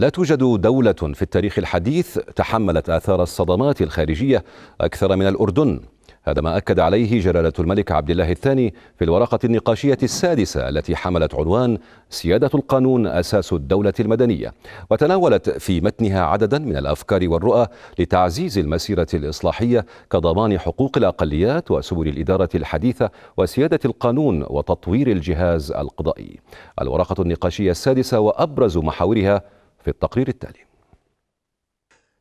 لا توجد دولة في التاريخ الحديث تحملت آثار الصدمات الخارجية أكثر من الأردن هذا ما أكد عليه جلالة الملك عبد الله الثاني في الورقة النقاشية السادسة التي حملت عنوان سيادة القانون أساس الدولة المدنية وتناولت في متنها عددا من الأفكار والرؤى لتعزيز المسيرة الإصلاحية كضمان حقوق الأقليات وسبل الإدارة الحديثة وسيادة القانون وتطوير الجهاز القضائي الورقة النقاشية السادسة وأبرز محاورها في التقرير التالي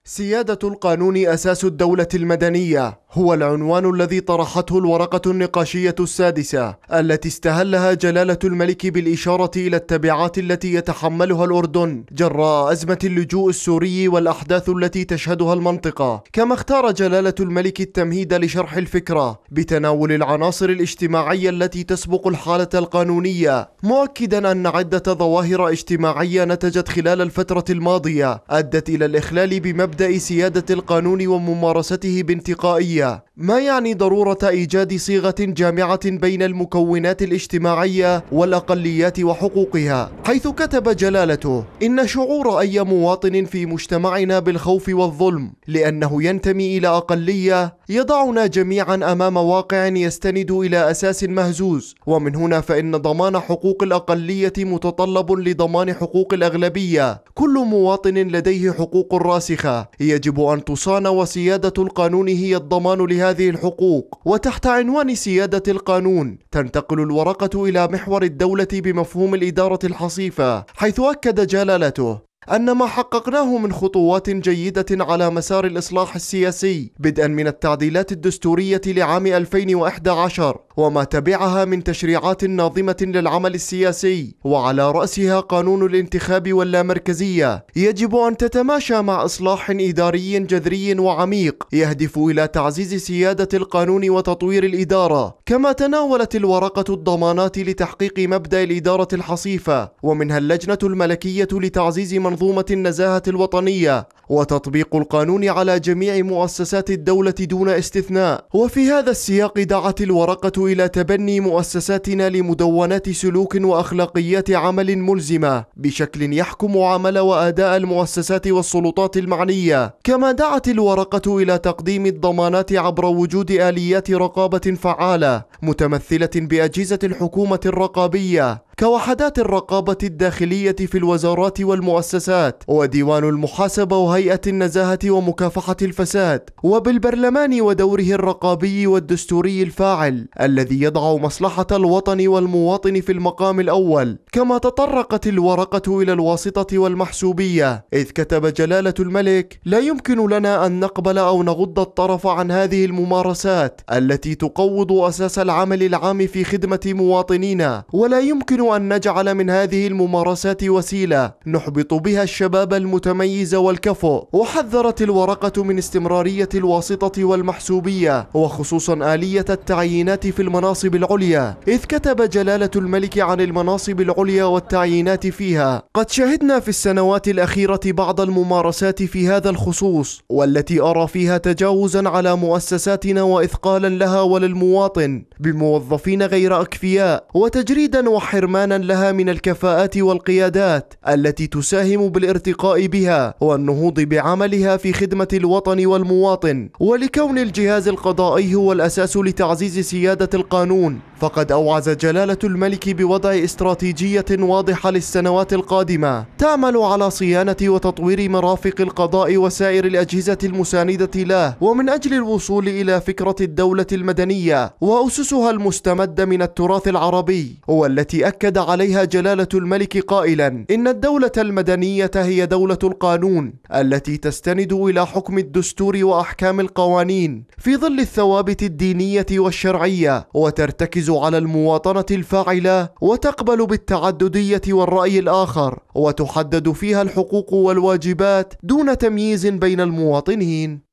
سيادة القانون أساس الدولة المدنية هو العنوان الذي طرحته الورقة النقاشية السادسة التي استهلها جلالة الملك بالإشارة إلى التبعات التي يتحملها الأردن جراء أزمة اللجوء السوري والأحداث التي تشهدها المنطقة كما اختار جلالة الملك التمهيد لشرح الفكرة بتناول العناصر الاجتماعية التي تسبق الحالة القانونية مؤكدا أن عدة ظواهر اجتماعية نتجت خلال الفترة الماضية أدت إلى الإخلال بمبدأ سيادة القانون وممارسته بانتقائية الاجتماعيه ما يعني ضرورة إيجاد صيغة جامعة بين المكونات الاجتماعية والأقليات وحقوقها حيث كتب جلالته إن شعور أي مواطن في مجتمعنا بالخوف والظلم لأنه ينتمي إلى أقلية يضعنا جميعا أمام واقع يستند إلى أساس مهزوز ومن هنا فإن ضمان حقوق الأقلية متطلب لضمان حقوق الأغلبية كل كل مواطن لديه حقوق راسخة يجب أن تصان وسيادة القانون هي الضمان لهذه الحقوق وتحت عنوان سيادة القانون تنتقل الورقة إلى محور الدولة بمفهوم الإدارة الحصيفة حيث أكد جلالته أن ما حققناه من خطوات جيدة على مسار الإصلاح السياسي بدءا من التعديلات الدستورية لعام 2011 وما تبعها من تشريعات ناظمة للعمل السياسي وعلى رأسها قانون الانتخاب واللامركزية يجب أن تتماشى مع إصلاح إداري جذري وعميق يهدف إلى تعزيز سيادة القانون وتطوير الإدارة كما تناولت الورقة الضمانات لتحقيق مبدأ الإدارة الحصيفة ومنها اللجنة الملكية لتعزيز منظومة منظومة النزاهة الوطنية وتطبيق القانون على جميع مؤسسات الدولة دون استثناء وفي هذا السياق دعت الورقة إلى تبني مؤسساتنا لمدونات سلوك وأخلاقيات عمل ملزمة بشكل يحكم عمل وأداء المؤسسات والسلطات المعنية كما دعت الورقة إلى تقديم الضمانات عبر وجود آليات رقابة فعالة متمثلة بأجهزة الحكومة الرقابية كوحدات الرقابة الداخلية في الوزارات والمؤسسات وديوان المحاسبة وهيئة النزاهة ومكافحة الفساد وبالبرلمان ودوره الرقابي والدستوري الفاعل الذي يضع مصلحة الوطن والمواطن في المقام الأول كما تطرقت الورقة إلى الواسطة والمحسوبية إذ كتب جلالة الملك لا يمكن لنا أن نقبل أو نغض الطرف عن هذه الممارسات التي تقوض أساس العمل العام في خدمة مواطنينا ولا يمكن أن نجعل من هذه الممارسات وسيلة نحبط بها الشباب المتميز والكفؤ وحذرت الورقة من استمرارية الواسطة والمحسوبية وخصوصا آلية التعيينات في المناصب العليا إذ كتب جلالة الملك عن المناصب العليا والتعيينات فيها قد شهدنا في السنوات الأخيرة بعض الممارسات في هذا الخصوص والتي أرى فيها تجاوزا على مؤسساتنا وإثقالا لها وللمواطن بموظفين غير أكفياء وتجريدا وحرمان ضمانا لها من الكفاءات والقيادات التي تساهم بالارتقاء بها والنهوض بعملها في خدمة الوطن والمواطن ولكون الجهاز القضائي هو الأساس لتعزيز سيادة القانون فقد أوعز جلالة الملك بوضع استراتيجية واضحة للسنوات القادمة تعمل على صيانة وتطوير مرافق القضاء وسائر الأجهزة المساندة له ومن أجل الوصول إلى فكرة الدولة المدنية وأسسها المستمدة من التراث العربي والتي أكد عليها جلالة الملك قائلا إن الدولة المدنية هي دولة القانون التي تستند إلى حكم الدستور وأحكام القوانين في ظل الثوابت الدينية والشرعية وترتكز على المواطنة الفاعلة وتقبل بالتعددية والرأي الآخر وتحدد فيها الحقوق والواجبات دون تمييز بين المواطنين